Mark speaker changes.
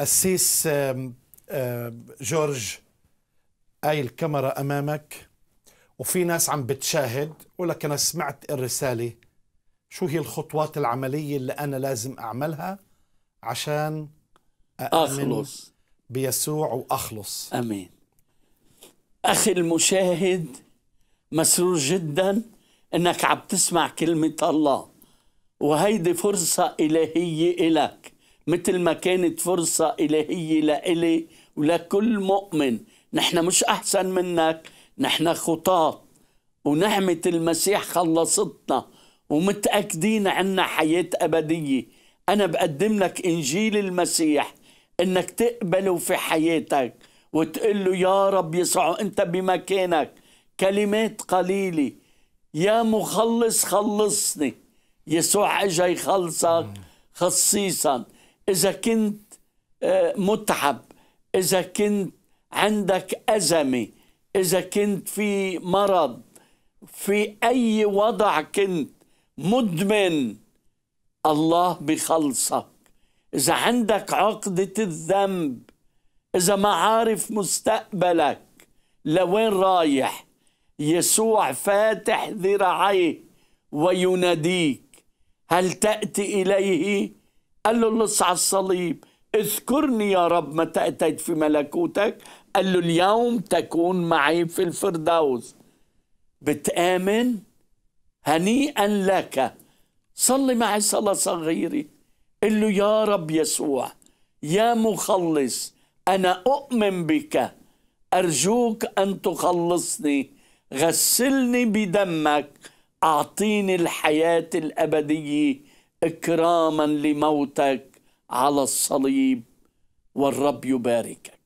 Speaker 1: السيس جورج اي الكاميرا امامك وفي ناس عم بتشاهد ولك انا سمعت الرساله شو هي الخطوات العمليه اللي انا لازم اعملها عشان أأمن اخلص بيسوع واخلص امين اخي المشاهد
Speaker 2: مسرور جدا انك عم تسمع كلمه الله وهيدي فرصه الهيه الك مثل ما كانت فرصة إلهية لإلي ولكل مؤمن نحن مش أحسن منك نحن خطاة ونعمة المسيح خلصتنا ومتأكدين عنا حياة أبدية أنا بقدم لك إنجيل المسيح إنك تقبله في حياتك وتقول له يا رب يسوع أنت بمكانك كلمات قليلة يا مخلص خلصني يسوع اجا يخلصك خصيصا إذا كنت آه، متعب إذا كنت عندك أزمة إذا كنت في مرض في أي وضع كنت مدمن الله بخلصك إذا عندك عقدة الذنب إذا ما عارف مستقبلك لوين رايح يسوع فاتح ذراعيه ويناديك هل تأتي إليه؟ قال له اللص على الصليب اذكرني يا رب متى أتيت في ملكوتك قال له اليوم تكون معي في الفردوس بتآمن هنيئا لك صلي معي صلاة صغيرة قل له يا رب يسوع يا مخلص أنا أؤمن بك أرجوك أن تخلصني غسلني بدمك أعطيني الحياة الأبدية إكراما لموتك على الصليب والرب يباركك